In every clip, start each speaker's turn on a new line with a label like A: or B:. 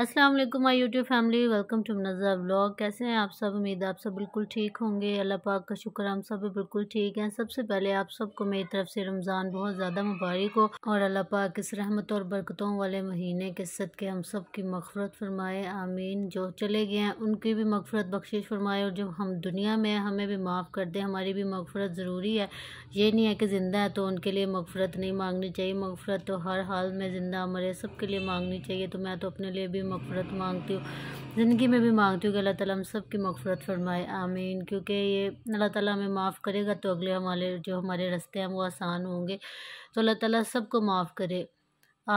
A: अस्सलाम वालेकुम my YouTube family welcome to Naza blog कैसे हैं आप सब उम्मीद आप सब बिल्कुल ठीक होंगे अल्लाह पाक का शुक्र हम सब बिल्कुल ठीक हैं सबसे पहले आप सबको मेरी तरफ से रमज़ान बहुत ज़्यादा मुबारक हो और अल्लाह पाक इस रहमत और बरकतों वाले महीने के सद के हम सब की मफफरत फरमाए आमीन जो चले गए हैं उनकी भी मफफरत बख्शिश फरमाए और जब हम दुनिया में हमें भी माफ़ कर दें हमारी भी मफफरत ज़रूरी है ये नहीं है कि ज़िंदा है तो उनके लिए मफफरत नहीं मांगनी चाहिए मफफरत तो हर हाल में ज़िंदा मरे सब के लिए मांगनी चाहिए तो मैं तो अपने लिए भी भी मफ़रत मांगती हूँ ज़िंदगी में भी मांगती हूँ कि अल्लाह ताला हम सब की मफ़रत फरमाए आमीन क्योंकि ये अल्लाह ताला हमें माफ़ करेगा तो अगले हमारे जो हमारे रस्ते हैं वो आसान होंगे तो अल्लाह ताला सबको माफ़ करे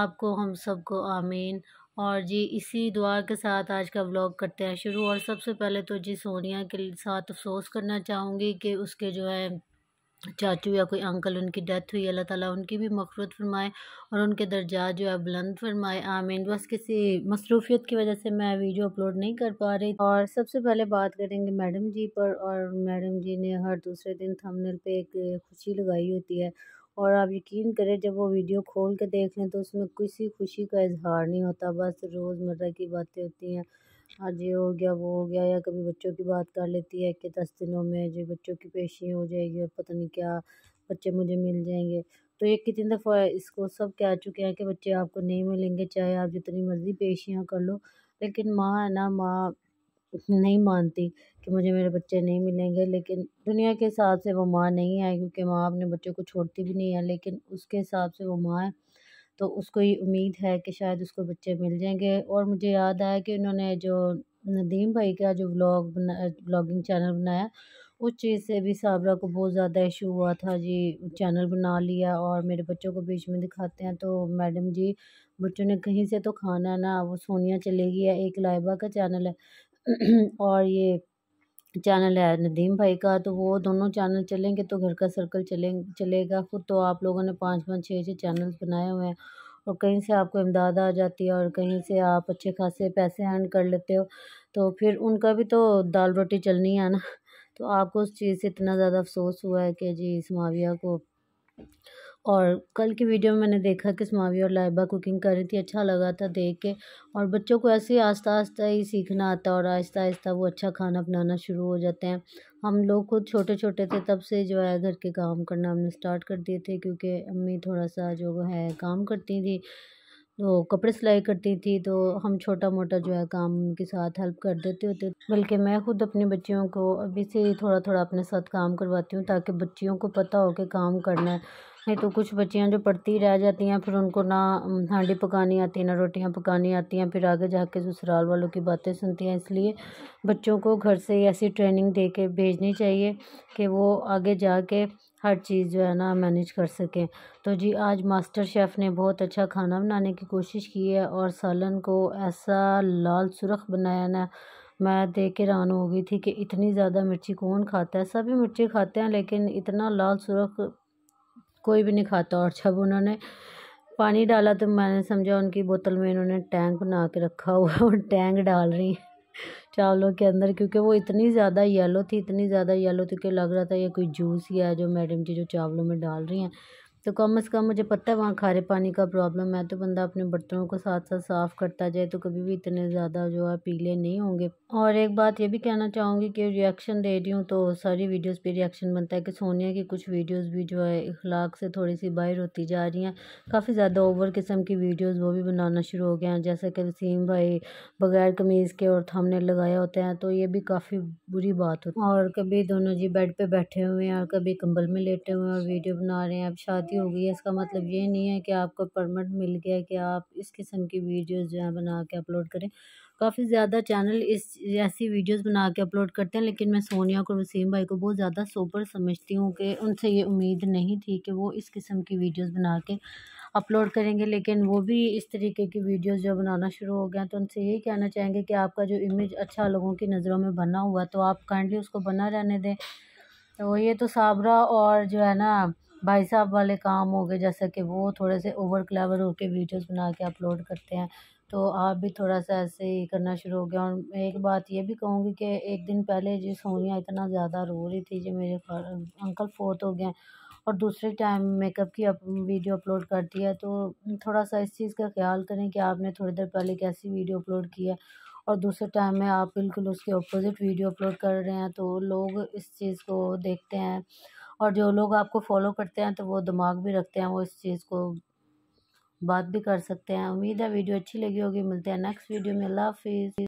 A: आपको हम सबको आमीन और जी इसी दुआ के साथ आज का ब्लॉग करते हैं शुरू और सबसे पहले तो जी सोनिया के साथ अफसोस करना चाहूँगी कि उसके जो है चाचू या कोई अंकल उनकी डेथ हुई अल्लाह ताला उनकी भी मफरत फरमाए और उनके दर्जा जो है बुलंद फरमाए आमीन बस किसी मसरूफियत की वजह से मैं वीडियो अपलोड नहीं कर पा रही और सबसे पहले बात करेंगे मैडम जी पर और मैडम जी ने हर दूसरे दिन थंबनेल पे एक खुशी लगाई होती है और आप यकीन करें जब वो वीडियो खोल के देख लें तो उसमें किसी खुशी का इजहार नहीं होता बस रोज़मर्रा की बातें होती हैं आज हाँ ये हो गया वो हो गया या कभी बच्चों की बात कर लेती है कि दस दिनों में जो बच्चों की पेशी हो जाएगी और पता नहीं क्या बच्चे मुझे मिल जाएंगे तो ये कितनी दफ़ा इसको सब कह चुके हैं कि बच्चे आपको नहीं मिलेंगे चाहे आप जितनी मर्ज़ी पेशियाँ कर लो लेकिन माँ है ना माँ नहीं मानती कि मुझे मेरे बच्चे नहीं मिलेंगे लेकिन दुनिया के हिसाब से वो माँ नहीं है क्योंकि माँ अपने बच्चों को छोड़ती भी नहीं है लेकिन उसके हिसाब से वो माँ है तो उसको ये उम्मीद है कि शायद उसको बच्चे मिल जाएंगे और मुझे याद आया कि उन्होंने जो नदीम भाई का जो व्लॉग बना ब्लॉगिंग चैनल बनाया उस चीज़ से भी साबरा को बहुत ज़्यादा इशू हुआ था जी चैनल बना लिया और मेरे बच्चों को बीच में दिखाते हैं तो मैडम जी बच्चों ने कहीं से तो खाना है ना वो सोनिया चलेगी है एक लाइबा का चैनल है और ये चैनल है नदीम भाई का तो वो दोनों चैनल चलेंगे तो घर का सर्कल चलें चलेगा खुद तो आप लोगों ने पाँच पाँच छः छः चैनल बनाए हुए हैं और कहीं से आपको इमदाद आ जाती है और कहीं से आप अच्छे खासे पैसे अर्न कर लेते हो तो फिर उनका भी तो दाल रोटी चलनी है ना तो आपको उस चीज़ से इतना ज़्यादा अफसोस हुआ है कि जी इस माविया को और कल की वीडियो में मैंने देखा कि स्मावी और लाइबा कुकिंग कर रही थी अच्छा लगा था देख के और बच्चों को ऐसे ही आस्ता आस्ता ही सीखना आता और आहिस्ता आहिस्ता वो अच्छा खाना बनाना शुरू हो जाते हैं हम लोग खुद छोटे छोटे थे तब से जो है घर के काम करना हमने स्टार्ट कर दिए थे क्योंकि अम्मी थोड़ा सा जो है काम करती थी तो कपड़े सिलाई करती थी तो हम छोटा मोटा जो है काम उनके साथ हेल्प कर देते होते बल्कि मैं खुद अपनी बच्चियों को अभी से थोड़ा थोड़ा अपने साथ काम करवाती हूँ ताकि बच्चियों को पता हो कि काम करना है नहीं तो कुछ बच्चियाँ जो पढ़ती रह जाती हैं फिर उनको ना हांडी पकानी आती है ना रोटियाँ पकानी आती हैं फिर आगे जाके ससुराल वालों की बातें सुनती हैं इसलिए बच्चों को घर से ऐसी ट्रेनिंग दे के भेजनी चाहिए कि वो आगे जाके हर चीज़ जो है ना मैनेज कर सकें तो जी आज मास्टर शेफ़ ने बहुत अच्छा खाना बनाने की कोशिश की है और सालन को ऐसा लाल सुरख बनाया ना मैं देख के रान हो गई थी कि इतनी ज़्यादा मिर्ची कौन खाता है सभी मिर्ची खाते हैं लेकिन इतना लाल सुरख कोई भी नहीं खाता और जब उन्होंने पानी डाला तो मैंने समझा उनकी बोतल में इन्होंने टैंक बना के रखा हुआ और टैंक डाल रही है चावलों के अंदर क्योंकि वो इतनी ज़्यादा येलो थी इतनी ज़्यादा येलो थी कि लग रहा था ये कोई जूस ही है जो मैडम जी जो चावलों में डाल रही हैं तो कम अज़ कम मुझे पता है वहाँ खारे पानी का प्रॉब्लम है तो बंदा अपने बर्तनों को साथ साथ साफ़ करता जाए तो कभी भी इतने ज़्यादा जो है पीले नहीं होंगे और एक बात ये भी कहना चाहूँगी कि रिएक्शन दे रही हूँ तो सारी वीडियोस पे रिएक्शन बनता है कि सोनिया की कुछ वीडियोस भी जो है इखलाक से थोड़ी सी बाहर होती जा रही हैं काफ़ी ज़्यादा ओवर किस्म की वीडियोज़ वो भी बनाना शुरू हो गए हैं जैसे कि वसीम भाई बगैर कमीज़ के और थमने लगाए होते हैं तो ये भी काफ़ी बुरी बात होती है और कभी दोनों जी बेड पर बैठे हुए हैं और कभी कम्बल में लेटे हुए हैं और वीडियो बना रहे हैं अब शादी गलती हो गई है इसका मतलब ये नहीं है कि आपको परमिट मिल गया कि आप इस किस्म की वीडियोज़ जो है बना के अपलोड करें काफ़ी ज़्यादा चैनल इस ऐसी वीडियोस बना के अपलोड करते हैं लेकिन मैं सोनिया को वसीम भाई को बहुत ज़्यादा सोपर समझती हूँ कि उनसे ये उम्मीद नहीं थी कि वो इस किस्म की वीडियोस बना के अपलोड करेंगे लेकिन वो भी इस तरीके की वीडियोस जो बनाना शुरू हो गए तो उनसे यही कहना चाहेंगे कि आपका जो इमेज अच्छा लोगों की नज़रों में बना हुआ तो आप काइंडली उसको बना रहने दें तो ये तो साबरा और जो है ना भाई साहब वाले काम हो गए जैसे कि वो थोड़े से ओवर क्लेवर होकर वीडियोज़ बना के अपलोड करते हैं तो आप भी थोड़ा सा ऐसे ही करना शुरू हो गया और एक बात ये भी कहूँगी कि एक दिन पहले जी सोनिया इतना ज़्यादा रो रही थी जी मेरे अंकल फोत हो गए और दूसरे टाइम मेकअप की अप, वीडियो अपलोड करती है तो थोड़ा सा इस चीज़ का ख्याल करें कि आपने थोड़ी देर पहले कैसी वीडियो अपलोड की है और दूसरे टाइम में आप बिल्कुल उसके अपोजिट वीडियो अपलोड कर रहे हैं तो लोग इस चीज़ को देखते हैं और जो लोग आपको फॉलो करते हैं तो वो दिमाग भी रखते हैं वो इस चीज़ को बात भी कर सकते हैं उम्मीद है वीडियो अच्छी लगी होगी मिलते हैं नेक्स्ट वीडियो में अल्लाह हाफिज़